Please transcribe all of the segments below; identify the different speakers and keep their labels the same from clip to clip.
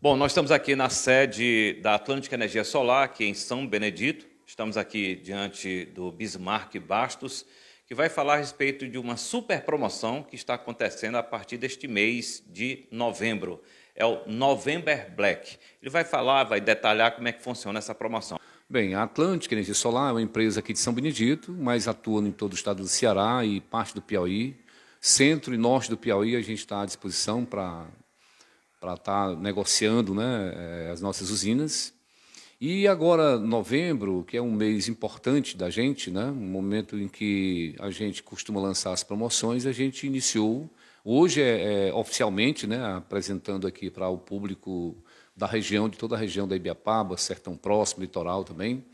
Speaker 1: Bom, nós estamos aqui na sede da Atlântica Energia Solar, aqui em São Benedito. Estamos aqui diante do Bismarck Bastos, que vai falar a respeito de uma super promoção que está acontecendo a partir deste mês de novembro. É o November Black. Ele vai falar, vai detalhar como é que funciona essa promoção.
Speaker 2: Bem, a Atlântica Energia Solar é uma empresa aqui de São Benedito, mas atua em todo o estado do Ceará e parte do Piauí. Centro e norte do Piauí a gente está à disposição para para estar tá negociando né, eh, as nossas usinas. E agora, novembro, que é um mês importante da gente, né, um momento em que a gente costuma lançar as promoções, a gente iniciou, hoje é, é oficialmente, né, apresentando aqui para o público da região, de toda a região da Ibiapaba, Sertão Próximo, Litoral também,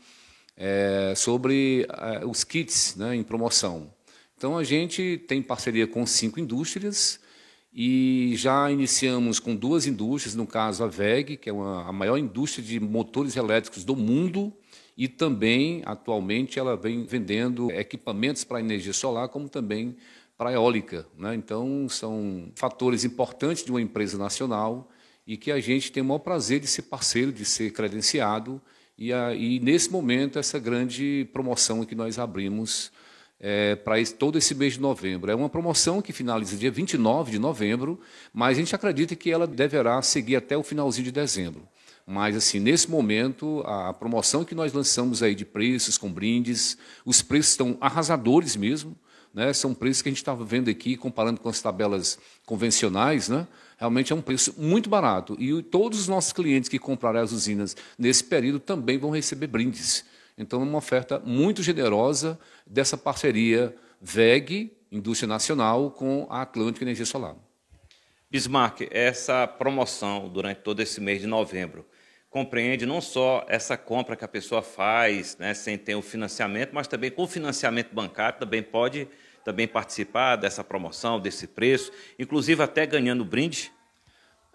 Speaker 2: é, sobre é, os kits né, em promoção. Então, a gente tem parceria com cinco indústrias, e já iniciamos com duas indústrias, no caso a VEG, que é uma, a maior indústria de motores elétricos do mundo, e também, atualmente, ela vem vendendo equipamentos para energia solar, como também para eólica. Né? Então, são fatores importantes de uma empresa nacional e que a gente tem o maior prazer de ser parceiro, de ser credenciado. E, e nesse momento, essa grande promoção que nós abrimos é, para todo esse mês de novembro. É uma promoção que finaliza dia 29 de novembro, mas a gente acredita que ela deverá seguir até o finalzinho de dezembro. Mas, assim, nesse momento, a promoção que nós lançamos aí de preços, com brindes, os preços estão arrasadores mesmo. Né? São preços que a gente estava vendo aqui, comparando com as tabelas convencionais, né? realmente é um preço muito barato. E todos os nossos clientes que comprarem as usinas nesse período também vão receber brindes. Então, é uma oferta muito generosa dessa parceria VEG, Indústria Nacional, com a Atlântica Energia Solar.
Speaker 1: Bismarck, essa promoção durante todo esse mês de novembro compreende não só essa compra que a pessoa faz né, sem ter o financiamento, mas também com o financiamento bancário também pode também participar dessa promoção, desse preço, inclusive até ganhando brinde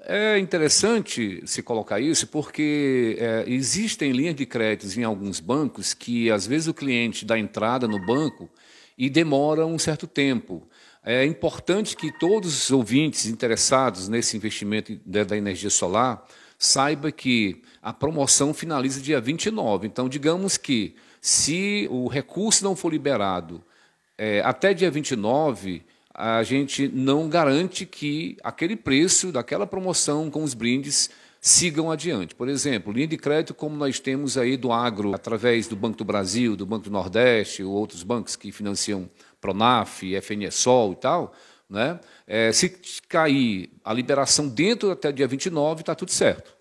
Speaker 2: é interessante se colocar isso porque é, existem linhas de créditos em alguns bancos que, às vezes, o cliente dá entrada no banco e demora um certo tempo. É importante que todos os ouvintes interessados nesse investimento da energia solar saiba que a promoção finaliza dia 29. Então, digamos que se o recurso não for liberado é, até dia 29, a gente não garante que aquele preço daquela promoção com os brindes sigam adiante. Por exemplo, linha de crédito como nós temos aí do agro, através do Banco do Brasil, do Banco do Nordeste, ou outros bancos que financiam Pronaf, FNESOL e tal, né? É, se cair a liberação dentro até o dia 29, está tudo certo.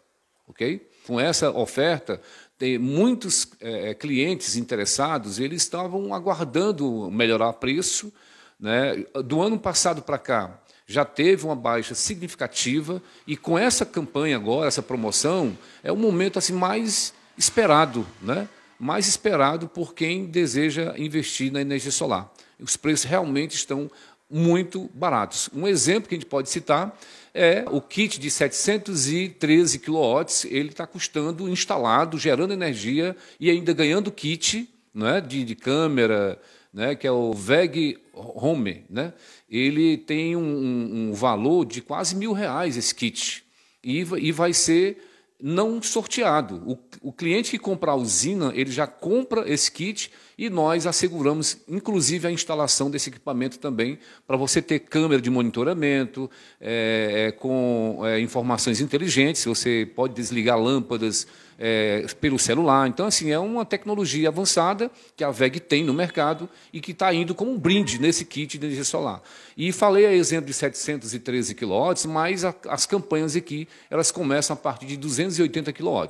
Speaker 2: ok? Com essa oferta, tem muitos é, é clientes interessados, eles estavam aguardando melhorar preço, né? Do ano passado para cá, já teve uma baixa significativa e com essa campanha agora, essa promoção, é o momento assim mais esperado, né? mais esperado por quem deseja investir na energia solar. Os preços realmente estão muito baratos. Um exemplo que a gente pode citar é o kit de 713 kW, ele está custando instalado, gerando energia e ainda ganhando kit né, de, de câmera, né, que é o VEG Home, né, ele tem um, um valor de quase mil reais esse kit. E, e vai ser não sorteado. O, o, cliente que comprar a usina, ele já compra esse kit e nós asseguramos, inclusive, a instalação desse equipamento também, para você ter câmera de monitoramento, é, com é, informações inteligentes, você pode desligar lâmpadas é, pelo celular. Então, assim, é uma tecnologia avançada que a VEG tem no mercado e que está indo como um brinde nesse kit de energia solar. E falei a exemplo de 713 kW, mas a, as campanhas aqui elas começam a partir de 280 kW.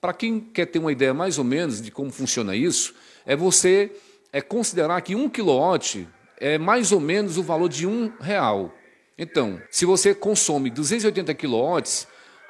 Speaker 2: Para quem quer ter uma ideia mais ou menos de como funciona isso, é você é considerar que 1 kW é mais ou menos o valor de um real. Então, se você consome 280 kW,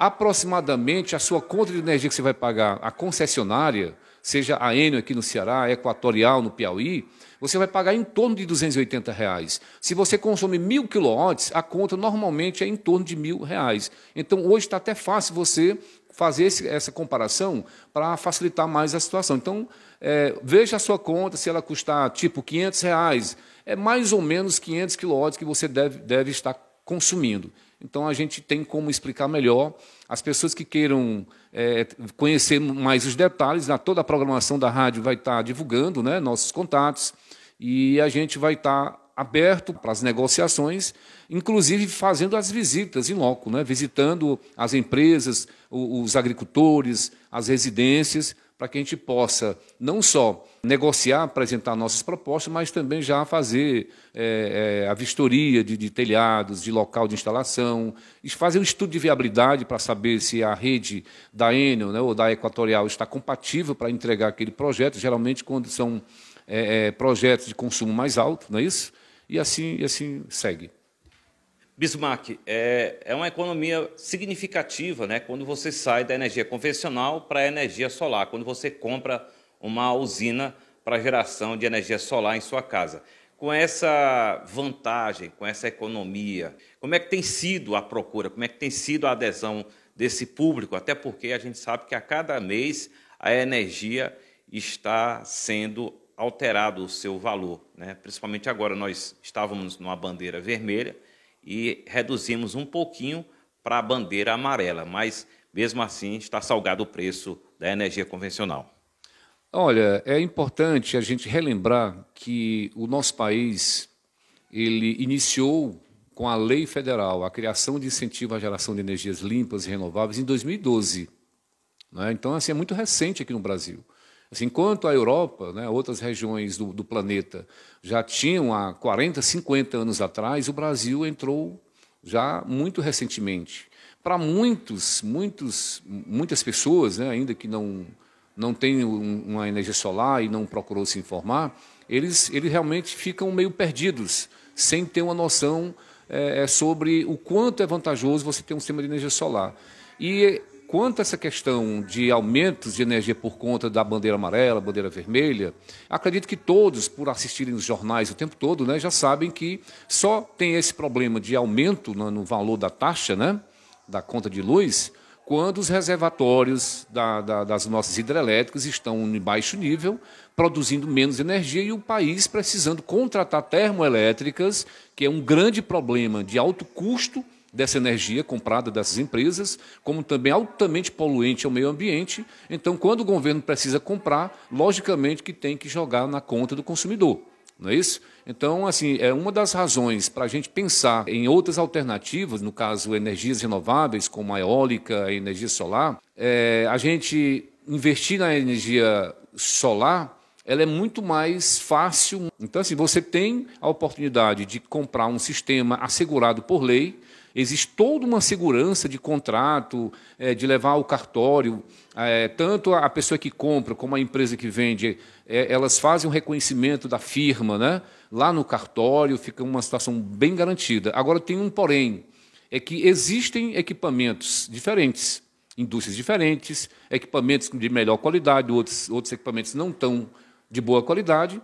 Speaker 2: aproximadamente a sua conta de energia que você vai pagar a concessionária, seja a Enel aqui no Ceará, a Equatorial no Piauí, você vai pagar em torno de 280 reais. Se você consome mil quilowatts, a conta normalmente é em torno de mil reais. Então hoje está até fácil você fazer esse, essa comparação para facilitar mais a situação. Então é, veja a sua conta se ela custar tipo 500 reais, é mais ou menos 500 quilowatts que você deve, deve estar consumindo. Então a gente tem como explicar melhor. As pessoas que queiram é, conhecer mais os detalhes, na né, toda a programação da rádio vai estar tá divulgando né, nossos contatos e a gente vai estar tá aberto para as negociações, inclusive fazendo as visitas em loco, né, visitando as empresas, os agricultores, as residências, para que a gente possa não só negociar, apresentar nossas propostas, mas também já fazer é, é, a vistoria de, de, telhados, de local de instalação, fazer um estudo de viabilidade para saber se a rede da Enel né, ou da Equatorial está compatível para entregar aquele projeto, geralmente quando são é, é projetos de consumo mais alto, não é isso? E assim, e assim segue.
Speaker 1: Bismarck, é, é uma economia significativa né, quando você sai da energia convencional para a energia solar, quando você compra uma usina para geração de energia solar em sua casa. Com essa vantagem, com essa economia, como é que tem sido a procura, como é que tem sido a adesão desse público? Até porque a gente sabe que a cada mês a energia está sendo alterado o seu valor. Né? Principalmente agora, nós estávamos numa bandeira vermelha, e reduzimos um pouquinho para a bandeira amarela, mas mesmo assim está salgado o preço da energia convencional.
Speaker 2: Olha, é importante a gente relembrar que o nosso país ele iniciou com a lei federal a criação de incentivo à geração de energias limpas e renováveis em 2012. Né? Então, assim, é muito recente aqui no Brasil. Assim, enquanto a Europa, né, outras regiões do, do planeta já tinham há 40, 50 anos atrás, o Brasil entrou já muito recentemente. Para muitos, muitos, muitas pessoas, né, ainda que não não uma energia solar e não procurou se informar, eles, eles realmente ficam meio perdidos, sem ter uma noção é, sobre o quanto é vantajoso você ter um sistema de energia solar. E quanto a essa questão de aumentos de energia por conta da bandeira amarela, bandeira vermelha, acredito que todos, por assistirem os jornais o tempo todo, né, já sabem que só tem esse problema de aumento no, no valor da taxa, né, da conta de luz, quando os reservatórios da, da, das nossas hidrelétricas estão em baixo nível, produzindo menos energia e o país precisando contratar termoelétricas, que é um grande problema de alto custo dessa energia comprada dessas empresas, como também altamente poluente ao meio ambiente. Então, quando o governo precisa comprar, logicamente que tem que jogar na conta do consumidor. Não é isso? Então, assim, é uma das razões para a gente pensar em outras alternativas, no caso, energias renováveis, como a eólica, a energia solar, é, a gente investir na energia solar ela é muito mais fácil. Então, assim, você tem a oportunidade de comprar um sistema assegurado por lei, Existe toda uma segurança de contrato, é, de levar ao cartório. É, tanto a pessoa que compra como a empresa que vende, é, elas fazem um reconhecimento da firma né? lá no cartório, fica uma situação bem garantida. Agora, tem um porém: é que existem equipamentos diferentes, indústrias diferentes, equipamentos de melhor qualidade, outros, outros equipamentos não tão de boa qualidade.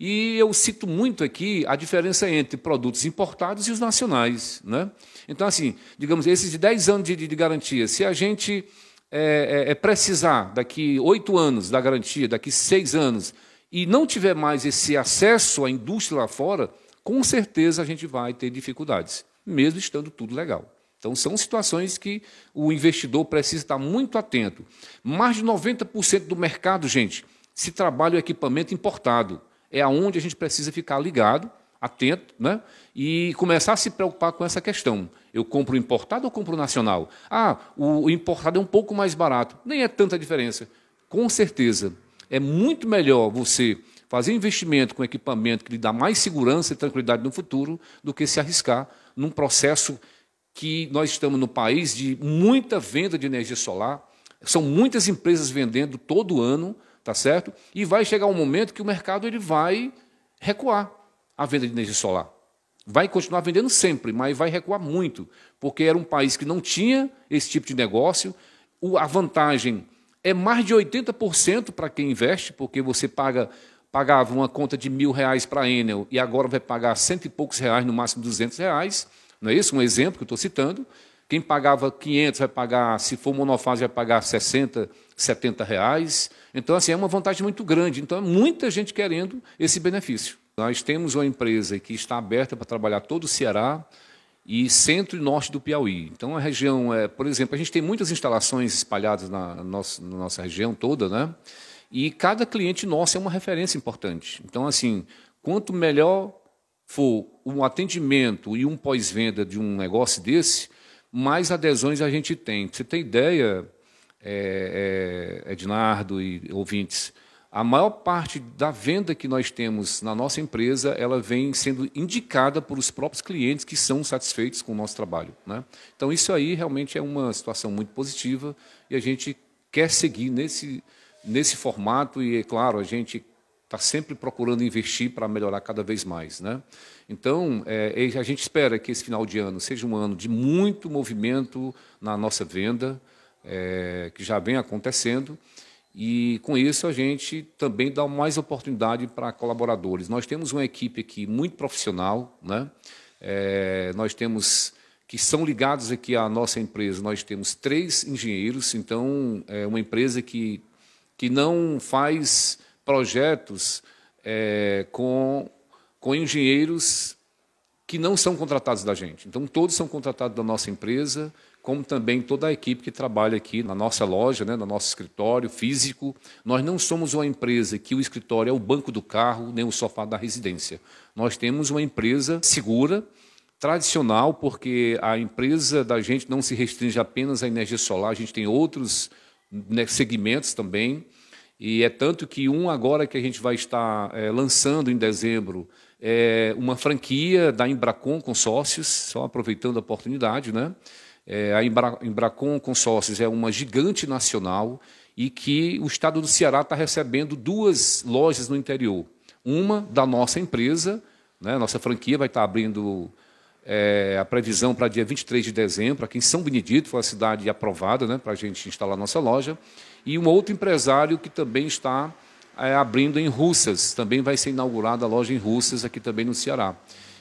Speaker 2: E eu cito muito aqui a diferença entre produtos importados e os nacionais. Né? Então, assim, digamos, esses 10 anos de, de garantia, se a gente é, é, é precisar daqui 8 anos da garantia, daqui 6 anos, e não tiver mais esse acesso à indústria lá fora, com certeza a gente vai ter dificuldades, mesmo estando tudo legal. Então, são situações que o investidor precisa estar muito atento. Mais de 90% do mercado, gente, se trabalha o equipamento importado é aonde a gente precisa ficar ligado, atento, né? e começar a se preocupar com essa questão. Eu compro importado ou compro nacional? Ah, o importado é um pouco mais barato. Nem é tanta diferença. Com certeza, é muito melhor você fazer investimento com equipamento que lhe dá mais segurança e tranquilidade no futuro do que se arriscar num processo que nós estamos no país de muita venda de energia solar. São muitas empresas vendendo todo ano tá certo? E vai chegar um momento que o mercado ele vai recuar a venda de energia solar. Vai continuar vendendo sempre, mas vai recuar muito, porque era um país que não tinha esse tipo de negócio. A vantagem é mais de 80% para quem investe, porque você paga pagava uma conta de mil reais para a Enel e agora vai pagar cento e poucos reais, no máximo 200 reais. Não é isso? Um exemplo que eu estou citando. Quem pagava 500 vai pagar, se for monofase, vai pagar 60, 70 reais. Então, assim, é uma vantagem muito grande. Então, é muita gente querendo esse benefício. Nós temos uma empresa que está aberta para trabalhar todo o Ceará e centro e norte do Piauí. Então, a região, é, por exemplo, a gente tem muitas instalações espalhadas na nossa, na nossa região toda, né? E cada cliente nosso é uma referência importante. Então, assim, quanto melhor for um atendimento e um pós-venda de um negócio desse, mais adesões a gente tem. Pra você tem ideia, é, é, é, Ednardo e ouvintes, a maior parte da venda que nós temos na nossa empresa, ela vem sendo indicada pelos próprios clientes que são satisfeitos com o nosso trabalho. Né? Então, isso aí realmente é uma situação muito positiva e a gente quer seguir nesse, nesse formato e, é claro, a gente está sempre procurando investir para melhorar cada vez mais. Né? Então, é, a gente espera que esse final de ano seja um ano de muito movimento na nossa venda, é, que já vem acontecendo. E com isso a gente também dá mais oportunidade para colaboradores. Nós temos uma equipe aqui muito profissional, né? É, nós temos que são ligados aqui à nossa empresa. Nós temos três engenheiros, então é uma empresa que que não faz projetos é, com com engenheiros que não são contratados da gente. Então todos são contratados da nossa empresa como também toda a equipe que trabalha aqui na nossa loja, né, no nosso escritório físico. Nós não somos uma empresa que o escritório é o banco do carro, nem o sofá da residência. Nós temos uma empresa segura, tradicional, porque a empresa da gente não se restringe apenas à energia solar, a gente tem outros né, segmentos também. E é tanto que um agora que a gente vai estar é, lançando em dezembro é uma franquia da Embracon Consórcios, só aproveitando a oportunidade, né? É, a Embra, Embracon Consórcios é uma gigante nacional e que o estado do Ceará está recebendo duas lojas no interior. Uma da nossa empresa, né, nossa franquia vai estar tá abrindo é, a previsão para dia 23 de dezembro, aqui em São Benedito, foi a cidade aprovada né, para a gente instalar nossa loja. E um outro empresário que também está é, abrindo em Russas, também vai ser inaugurada a loja em Russas, aqui também no Ceará.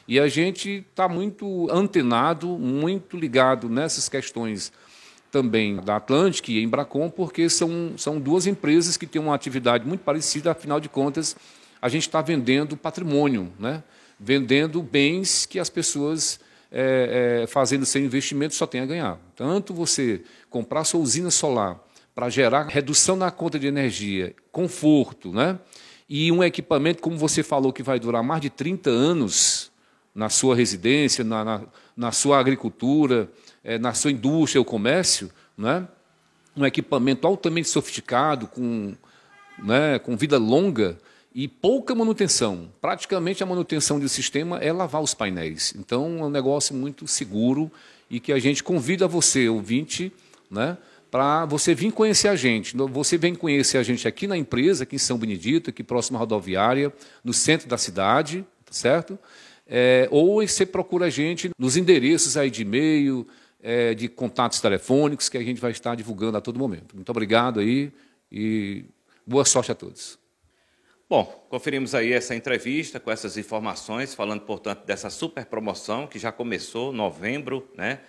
Speaker 2: E a gente está muito antenado, muito ligado nessas questões também da Atlantic e Embracon, porque são, são duas empresas que têm uma atividade muito parecida, afinal de contas, a gente está vendendo patrimônio, né? vendendo bens que as pessoas, é, é, fazendo seu investimento, só têm a ganhar. Tanto você comprar sua usina solar para gerar redução na conta de energia, conforto, né? e um equipamento, como você falou, que vai durar mais de 30 anos, na sua residência, na, na, na sua agricultura, é, na sua indústria ou comércio, né? um equipamento altamente sofisticado, com, né, com vida longa e pouca manutenção. Praticamente a manutenção do sistema é lavar os painéis. Então é um negócio muito seguro e que a gente convida você, ouvinte, né, para você vir conhecer a gente. Você vem conhecer a gente aqui na empresa, aqui em São Benedito, aqui próximo à rodoviária, no centro da cidade, tá certo? É, ou você procura a gente nos endereços aí de e-mail, é, de contatos telefônicos, que a gente vai estar divulgando a todo momento. Muito obrigado aí e boa sorte a todos.
Speaker 1: Bom, conferimos aí essa entrevista com essas informações, falando, portanto, dessa super promoção que já começou novembro, né?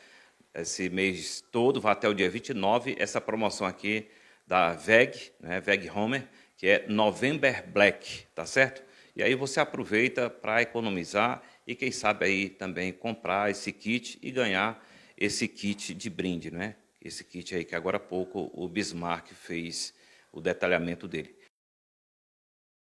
Speaker 1: Esse mês todo, vai até o dia 29, essa promoção aqui da VEG, né? VEG Homer, que é November Black, tá certo? E aí você aproveita para economizar e quem sabe aí também comprar esse kit e ganhar esse kit de brinde, né? Esse kit aí que agora há pouco o Bismarck fez o detalhamento dele.